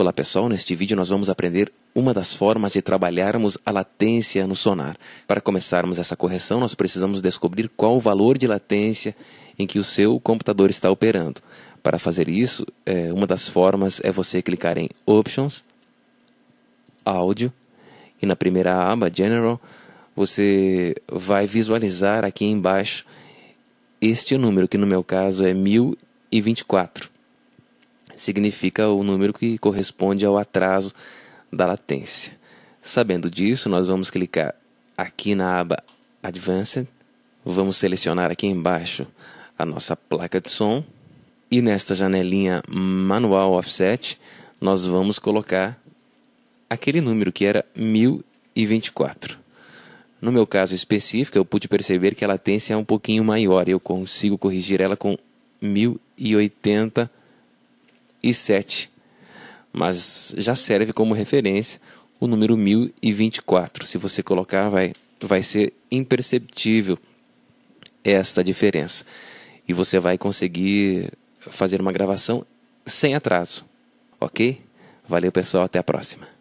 Olá pessoal, neste vídeo nós vamos aprender uma das formas de trabalharmos a latência no sonar. Para começarmos essa correção, nós precisamos descobrir qual o valor de latência em que o seu computador está operando. Para fazer isso, é, uma das formas é você clicar em Options, Áudio, e na primeira aba, General, você vai visualizar aqui embaixo este número, que no meu caso é 1024 significa o número que corresponde ao atraso da latência. Sabendo disso, nós vamos clicar aqui na aba Advanced, vamos selecionar aqui embaixo a nossa placa de som e nesta janelinha Manual Offset nós vamos colocar aquele número que era 1024. No meu caso específico, eu pude perceber que a latência é um pouquinho maior e eu consigo corrigir ela com 1080 mas já serve como referência o número 1024. Se você colocar, vai, vai ser imperceptível esta diferença. E você vai conseguir fazer uma gravação sem atraso. Ok? Valeu, pessoal. Até a próxima.